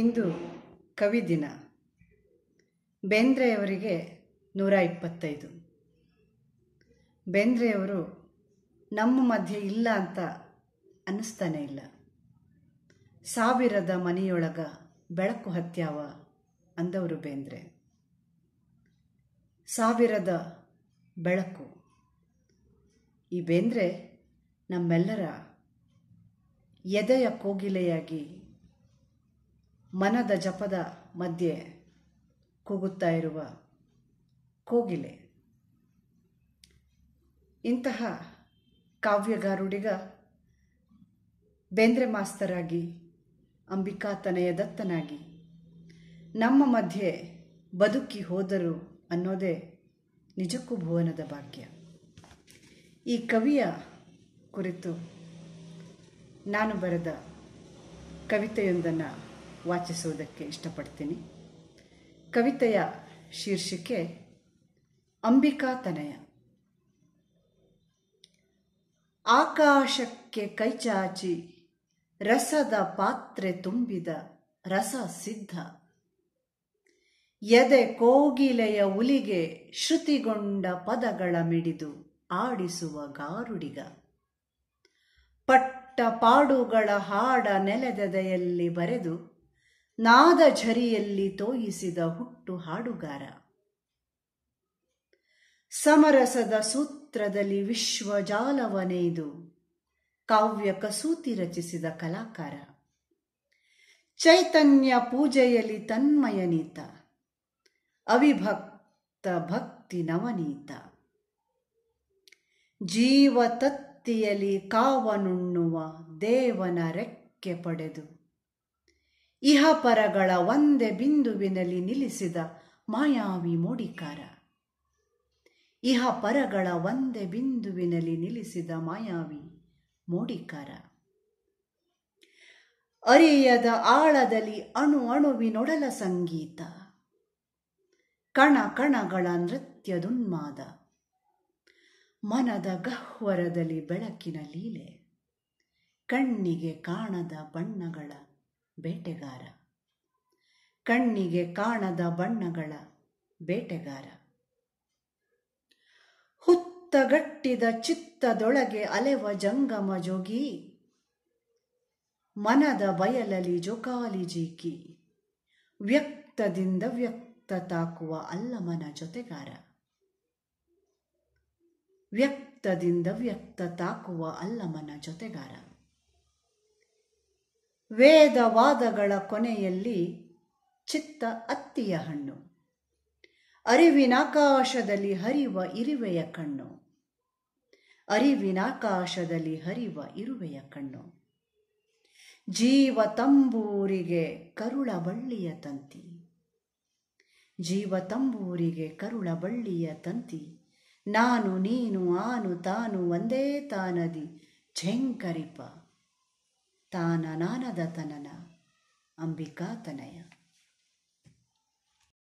ಇಂದು ಕವಿ ದಿನ ಬೇಂದ್ರೆಯವರಿಗೆ ನೂರ ಇಪ್ಪತ್ತೈದು ಬೇಂದ್ರೆಯವರು ನಮ್ಮ ಮಧ್ಯೆ ಇಲ್ಲ ಅಂತ ಅನ್ನಿಸ್ತಾನೆ ಇಲ್ಲ ಸಾವಿರದ ಮನೆಯೊಳಗ ಬೆಳಕು ಹತ್ಯಾವ ಅಂದವರು ಬೇಂದ್ರೆ ಸಾವಿರದ ಬೆಳಕು ಈ ಬೇಂದ್ರೆ ನಮ್ಮೆಲ್ಲರ ಎದೆಯ ಕೋಗಿಲೆಯಾಗಿ ಮನದ ಜಪದ ಮಧ್ಯೆ ಕೂಗುತ್ತಾ ಇರುವ ಕೋಗಿಲೆ ಇಂತಹ ಕಾವ್ಯಗಾರುಡಿಗ ಬೇಂದ್ರೆ ಮಾಸ್ತರಾಗಿ ಅಂಬಿಕಾ ತನಯ ದತ್ತನಾಗಿ ನಮ್ಮ ಮಧ್ಯೆ ಬದುಕಿ ಹೋದರು ಅನ್ನೋದೇ ನಿಜಕ್ಕೂ ಭುವನದ ಭಾಗ್ಯ ಈ ಕವಿಯ ಕುರಿತು ನಾನು ಬರೆದ ಕವಿತೆಯೊಂದನ್ನು ವಾಚಿಸುವುದಕ್ಕೆ ಇಷ್ಟಪಡ್ತೀನಿ ಕವಿತೆಯ ಶೀರ್ಷಿಕೆ ಅಂಬಿಕಾತನಯ ಆಕಾಶಕ್ಕೆ ಕೈಚಾಚಿ ರಸದ ಪಾತ್ರೆ ತುಂಬಿದ ರಸ ಸಿದ್ಧ ಎದೆ ಕೋಗಿಲೆಯ ಉಲಿಗೆ ಶ್ರುತಿಗೊಂಡ ಪದಗಳ ಮಿಡಿದು ಆಡಿಸುವ ಗಾರುಡಿಗ ಪಟ್ಟ ಪಾಡುಗಳ ಹಾಡ ನೆಲೆದೆದೆಯಲ್ಲಿ ಬರೆದು ನಾದ ಝರಿಯಲ್ಲಿ ತೋಯಿಸಿದ ಹುಟ್ಟು ಹಾಡುಗಾರ ಸಮರಸದ ಸೂತ್ರದಲ್ಲಿ ವಿಶ್ವ ಕಾವ್ಯ ಕಸೂತಿ ರಚಿಸಿದ ಕಲಾಕಾರ ಚೈತನ್ಯ ಪೂಜೆಯಲ್ಲಿ ತನ್ಮಯನೀತ ಅವಿಭಕ್ತ ಭಕ್ತಿ ನವನೀತ ಜೀವ ತತ್ತಿಯಲ್ಲಿ ಕಾವನುಣ್ಣುವ ದೇವನ ರೆಕ್ಕೆ ಪಡೆದು ಇಹಪರಗಳ ಒಂದೇ ಬಿಂದುವಿನಲ್ಲಿ ನಿಲ್ಲಿಸಿದ ಮಾಯಾವಿ ಮೋಡಿಕಾರ ಇಹ ಪರಗಳ ಒಂದೇ ಬಿಂದುವಿನಲ್ಲಿ ನಿಲ್ಲಿಸಿದ ಮಾಯಾವಿ ಮೋಡಿಕಾರ ಅರಿಯದ ಆಳದಲ್ಲಿ ಅಣು ಅಣುವಿನೊಡಲ ಸಂಗೀತ ಕಣ ಕಣಗಳ ನೃತ್ಯದುನ್ಮಾದ ಮನದ ಗಹ್ವರದಲ್ಲಿ ಬೆಳಕಿನ ಲೀಲೆ ಕಣ್ಣಿಗೆ ಕಾಣದ ಬಣ್ಣಗಳ ಬೇಟೆಗಾರ ಕಣ್ಣಿಗೆ ಕಾಣದ ಬಣ್ಣಗಳ ಬೇಟೆಗಾರ ಹುತ್ತಗಟ್ಟಿದ ಚಿತ್ತದೊಳಗೆ ಅಲೆವ ಜಂಗಮ ಜೋಗಿ ಮನದ ಬಯಲಲಿ ಜೋಕಾಲಿ ಜೀಕಿ ವ್ಯಕ್ತದಿಂದ ವ್ಯಕ್ತ ತಾಕುವ ಅಲ್ಲಮನ ಜೊತೆಗಾರ ವ್ಯಕ್ತದಿಂದ ವ್ಯಕ್ತ ತಾಕುವ ಅಲ್ಲಮನ ಜೊತೆಗಾರ ವೇದವಾದಗಳ ಕೊನೆಯಲ್ಲಿ ಚಿತ್ತ ಅತ್ತಿಯ ಹಣ್ಣು ಅರಿವಿನಾಕಾಶದಲ್ಲಿ ಹರಿವ ಇರುವೆಯ ಕಣ್ಣು ಅರಿವಿನಾಕಾಶದಲ್ಲಿ ಹರಿಯುವ ಇರುವೆಯ ಕಣ್ಣು ಜೀವ ತಂಬೂರಿಗೆ ಕರುಳ ಬಳ್ಳಿಯ ತಂತಿ ಜೀವ ತಂಬೂರಿಗೆ ಕರುಳ ಬಳ್ಳಿಯ ತಂತಿ ನಾನು ನೀನು ಆನು ತಾನು ಒಂದೇ ತಾನದಿ ಝೆಂಕರಿಪ ತಾನನಾನದ ತನನ ಅಂಬಿಕಾ ತನಯ